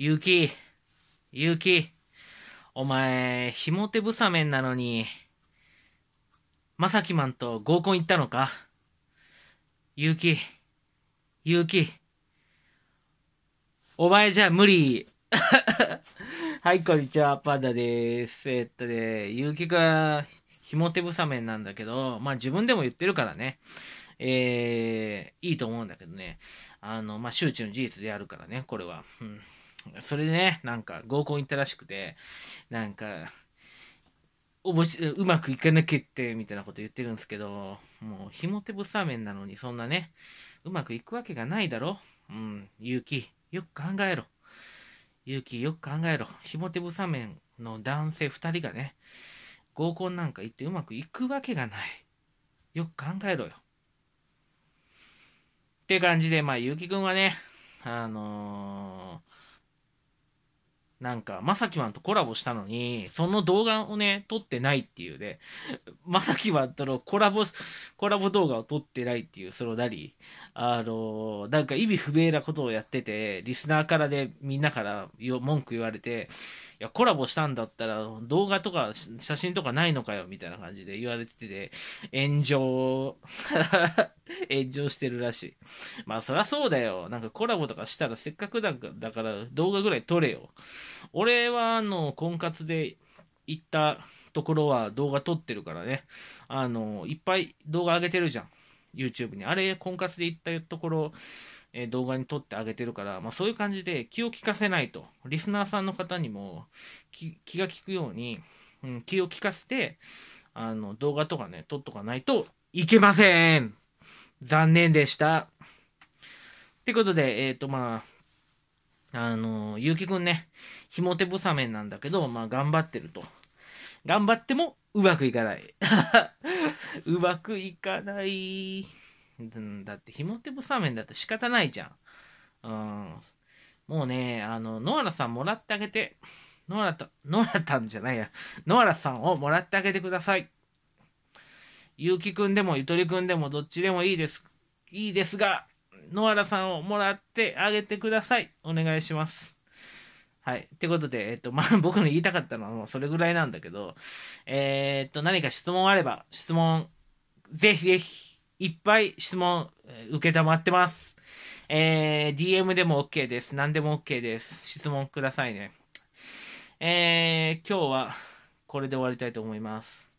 ゆき、ゆき、お前、ひもてぶさめんなのに、まさきまんと合コン行ったのかゆき、ゆき、お前じゃ無理。はい、こんにちは、パンダです。えっとね、ゆうきくん、ひもてぶさめんなんだけど、まあ自分でも言ってるからね、えー、いいと思うんだけどね、あの、まあ周知の事実であるからね、これは。うんそれでね、なんか合コン行ったらしくて、なんか、おぼしうまくいかなきゃって、みたいなこと言ってるんですけど、もう、ひも手ぶさめんなのに、そんなね、うまくいくわけがないだろ。うん、勇気、よく考えろ。勇気、よく考えろ。ひも手ぶさめんの男性2人がね、合コンなんか行ってうまくいくわけがない。よく考えろよ。って感じで、まあ、ゆうきくんはね、あのーなんか、まさきまんとコラボしたのに、その動画をね、撮ってないっていうね、まさきまんとのコラボ、コラボ動画を撮ってないっていう、そのなり、あのなんか意味不明なことをやってて、リスナーからで、ね、みんなから文句言われて、いや、コラボしたんだったら動画とか写真とかないのかよ、みたいな感じで言われてて、炎上、炎上してるらしい。まあそりゃそうだよ。なんかコラボとかしたらせっかくだから動画ぐらい撮れよ。俺はあの、婚活で行ったところは動画撮ってるからね。あの、いっぱい動画上げてるじゃん。YouTube に。あれ、婚活で行ったところ、え動画に撮ってあげてるから、まあ、そういう感じで気を利かせないと。リスナーさんの方にも気が利くように、うん、気を利かせて、あの、動画とかね、撮っとかないといけません残念でした。ってことで、えっ、ー、と、まあ、あの、ゆうきくんね、ひも手ぶさめんなんだけど、まあ、頑張ってると。頑張ってもうまくいかない。うまくいかない。だって、ひもてぶさ麺だって仕方ないじゃん。うん。もうね、あの、ノアラさんもらってあげて、ノアラた、ノアラたんじゃないや、ノアラさんをもらってあげてください。ゆうきくんでもゆとりくんでもどっちでもいいです、いいですが、ノアラさんをもらってあげてください。お願いします。はい。ってことで、えっと、まあ、僕の言いたかったのはもうそれぐらいなんだけど、えー、っと、何か質問あれば、質問、ぜひぜひ、いっぱい質問、受けたまってます。えー、DM でも OK です。何でも OK です。質問くださいね。えー、今日はこれで終わりたいと思います。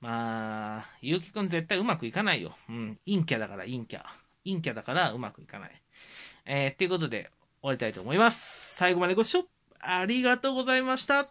まあ、ゆうきくん絶対うまくいかないよ。うん、陰キャだから陰キャ。陰キャだからうまくいかない。えー、っていうことで終わりたいと思います。最後までご視聴ありがとうございました。